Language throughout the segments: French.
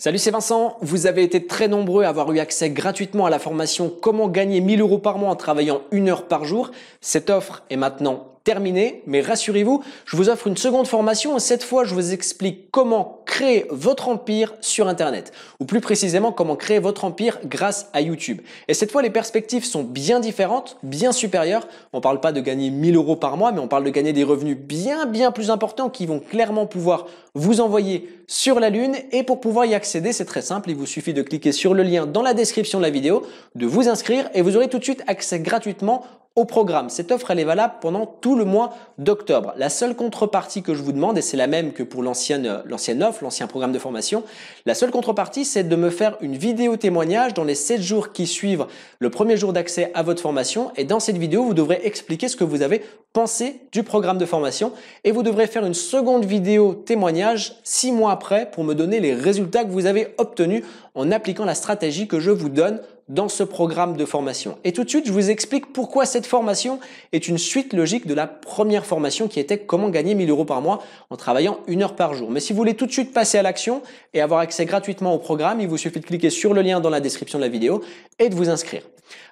Salut, c'est Vincent. Vous avez été très nombreux à avoir eu accès gratuitement à la formation Comment gagner 1000 euros par mois en travaillant une heure par jour. Cette offre est maintenant terminée, mais rassurez-vous, je vous offre une seconde formation et cette fois, je vous explique comment créer votre empire sur Internet, ou plus précisément comment créer votre empire grâce à YouTube. Et cette fois, les perspectives sont bien différentes, bien supérieures. On parle pas de gagner 1000 euros par mois, mais on parle de gagner des revenus bien, bien plus importants qui vont clairement pouvoir vous envoyer sur la Lune. Et pour pouvoir y accéder, c'est très simple, il vous suffit de cliquer sur le lien dans la description de la vidéo, de vous inscrire et vous aurez tout de suite accès gratuitement au programme. Cette offre, elle est valable pendant tout le mois d'octobre. La seule contrepartie que je vous demande, et c'est la même que pour l'ancienne, l'ancienne offre, l'ancien programme de formation, la seule contrepartie, c'est de me faire une vidéo témoignage dans les 7 jours qui suivent le premier jour d'accès à votre formation. Et dans cette vidéo, vous devrez expliquer ce que vous avez pensé du programme de formation. Et vous devrez faire une seconde vidéo témoignage 6 mois après pour me donner les résultats que vous avez obtenus en appliquant la stratégie que je vous donne dans ce programme de formation. Et tout de suite, je vous explique pourquoi cette formation est une suite logique de la première formation qui était comment gagner 1000 euros par mois en travaillant une heure par jour. Mais si vous voulez tout de suite passer à l'action et avoir accès gratuitement au programme, il vous suffit de cliquer sur le lien dans la description de la vidéo et de vous inscrire.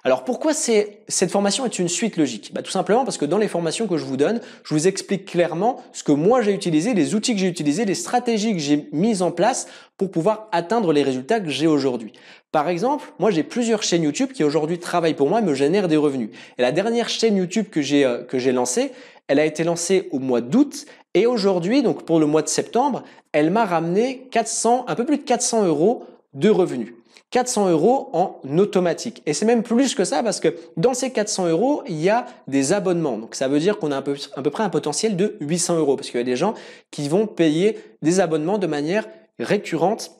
Alors pourquoi cette formation est une suite logique bah, Tout simplement parce que dans les formations que je vous donne, je vous explique clairement ce que moi j'ai utilisé, les outils que j'ai utilisés, les stratégies que j'ai mises en place pour pouvoir atteindre les résultats que j'ai aujourd'hui. Par exemple, moi j'ai plusieurs chaînes YouTube qui aujourd'hui travaillent pour moi et me génèrent des revenus. Et la dernière chaîne YouTube que j'ai euh, que j'ai lancée, elle a été lancée au mois d'août et aujourd'hui, donc pour le mois de septembre, elle m'a ramené 400, un peu plus de 400 euros de revenus. 400 euros en automatique. Et c'est même plus que ça parce que dans ces 400 euros, il y a des abonnements. Donc ça veut dire qu'on a à peu, à peu près un potentiel de 800 euros parce qu'il y a des gens qui vont payer des abonnements de manière récurrente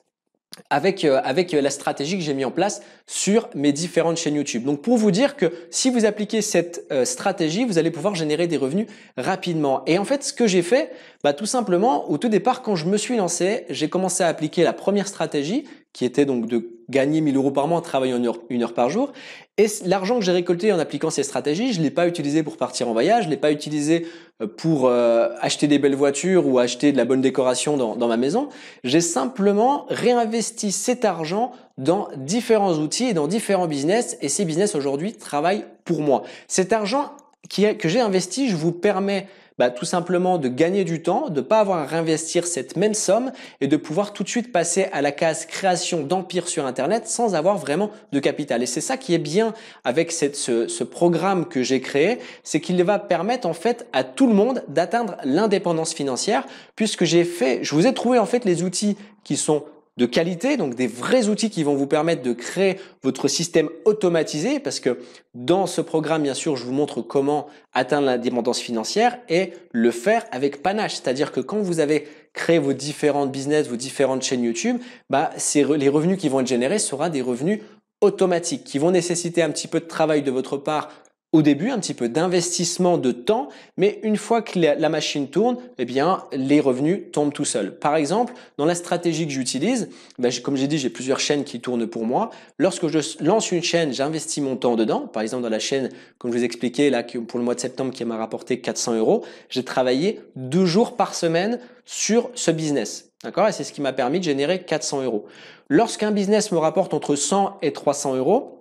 avec, euh, avec euh, la stratégie que j'ai mis en place sur mes différentes chaînes YouTube. Donc pour vous dire que si vous appliquez cette euh, stratégie, vous allez pouvoir générer des revenus rapidement. Et en fait, ce que j'ai fait, bah, tout simplement, au tout départ, quand je me suis lancé, j'ai commencé à appliquer la première stratégie qui était donc de gagner 1000 euros par mois en travaillant une heure, par jour. Et l'argent que j'ai récolté en appliquant ces stratégies, je ne l'ai pas utilisé pour partir en voyage, je ne l'ai pas utilisé euh, pour euh, acheter des belles voitures ou acheter de la bonne décoration dans, dans ma maison. J'ai simplement réinvesti cet argent dans différents outils et dans différents business. Et ces business aujourd'hui travaillent pour moi. Cet argent qui, que j'ai investi, je vous permets bah, tout simplement de gagner du temps, de ne pas avoir à réinvestir cette même somme et de pouvoir tout de suite passer à la case création d'empire sur Internet sans avoir vraiment de capital. Et c'est ça qui est bien avec ce, ce programme que j'ai créé, c'est qu'il va permettre en fait à tout le monde d'atteindre l'indépendance financière puisque j'ai fait, je vous ai trouvé en fait les outils qui sont de qualité, donc des vrais outils qui vont vous permettre de créer votre système automatisé, parce que dans ce programme, bien sûr, je vous montre comment atteindre l'indépendance financière et le faire avec panache. C'est-à-dire que quand vous avez créé vos différentes business, vos différentes chaînes YouTube, bah, les revenus qui vont être générés sera des revenus automatiques qui vont nécessiter un petit peu de travail de votre part au début un petit peu d'investissement de temps, mais une fois que la machine tourne, eh bien les revenus tombent tout seuls. Par exemple, dans la stratégie que j'utilise, ben, comme j'ai dit, j'ai plusieurs chaînes qui tournent pour moi. Lorsque je lance une chaîne, j'investis mon temps dedans. Par exemple, dans la chaîne, comme je vous expliquais là, pour le mois de septembre qui m'a rapporté 400 euros, j'ai travaillé deux jours par semaine sur ce business. D'accord Et c'est ce qui m'a permis de générer 400 euros. Lorsqu'un business me rapporte entre 100 et 300 euros,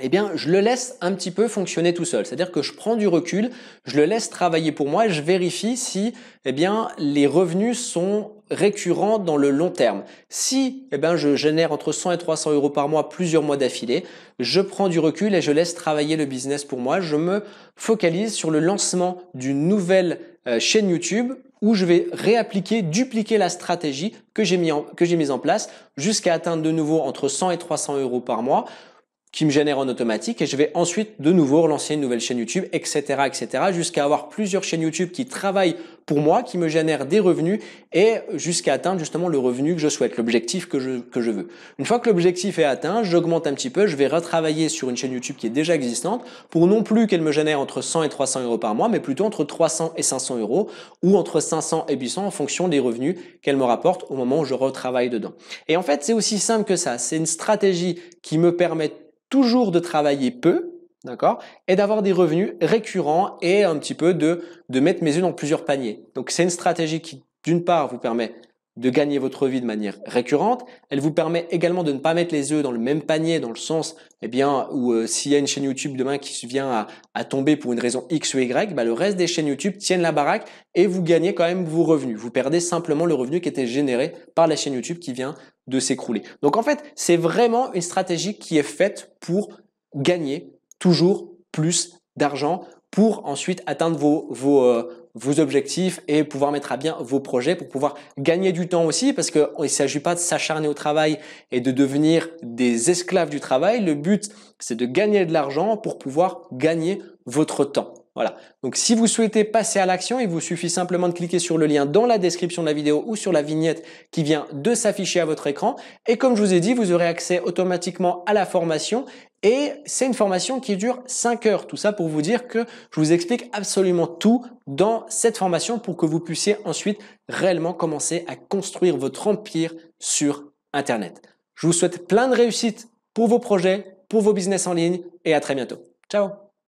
eh bien, je le laisse un petit peu fonctionner tout seul. C'est-à-dire que je prends du recul, je le laisse travailler pour moi, et je vérifie si, eh bien, les revenus sont récurrents dans le long terme. Si, eh bien, je génère entre 100 et 300 euros par mois plusieurs mois d'affilée, je prends du recul et je laisse travailler le business pour moi. Je me focalise sur le lancement d'une nouvelle euh, chaîne YouTube où je vais réappliquer, dupliquer la stratégie que j'ai mise en place jusqu'à atteindre de nouveau entre 100 et 300 euros par mois qui me génère en automatique et je vais ensuite de nouveau relancer une nouvelle chaîne YouTube, etc., etc., jusqu'à avoir plusieurs chaînes YouTube qui travaillent pour moi, qui me génèrent des revenus et jusqu'à atteindre justement le revenu que je souhaite, l'objectif que je, que je veux. Une fois que l'objectif est atteint, j'augmente un petit peu, je vais retravailler sur une chaîne YouTube qui est déjà existante pour non plus qu'elle me génère entre 100 et 300 euros par mois, mais plutôt entre 300 et 500 euros ou entre 500 et 800 en fonction des revenus qu'elle me rapporte au moment où je retravaille dedans. Et en fait, c'est aussi simple que ça. C'est une stratégie qui me permet toujours de travailler peu, d'accord Et d'avoir des revenus récurrents et un petit peu de, de mettre mes œufs dans plusieurs paniers. Donc c'est une stratégie qui, d'une part, vous permet de gagner votre vie de manière récurrente. Elle vous permet également de ne pas mettre les œufs dans le même panier, dans le sens eh bien, où euh, s'il y a une chaîne YouTube demain qui vient à, à tomber pour une raison X ou Y, bah, le reste des chaînes YouTube tiennent la baraque et vous gagnez quand même vos revenus. Vous perdez simplement le revenu qui était généré par la chaîne YouTube qui vient de s'écrouler. Donc en fait, c'est vraiment une stratégie qui est faite pour gagner toujours plus d'argent pour ensuite atteindre vos, vos, euh, vos objectifs et pouvoir mettre à bien vos projets pour pouvoir gagner du temps aussi parce qu'il ne s'agit pas de s'acharner au travail et de devenir des esclaves du travail. Le but, c'est de gagner de l'argent pour pouvoir gagner votre temps. Voilà. Donc si vous souhaitez passer à l'action, il vous suffit simplement de cliquer sur le lien dans la description de la vidéo ou sur la vignette qui vient de s'afficher à votre écran. Et comme je vous ai dit, vous aurez accès automatiquement à la formation et c'est une formation qui dure 5 heures. Tout ça pour vous dire que je vous explique absolument tout dans cette formation pour que vous puissiez ensuite réellement commencer à construire votre empire sur Internet. Je vous souhaite plein de réussites pour vos projets, pour vos business en ligne et à très bientôt. Ciao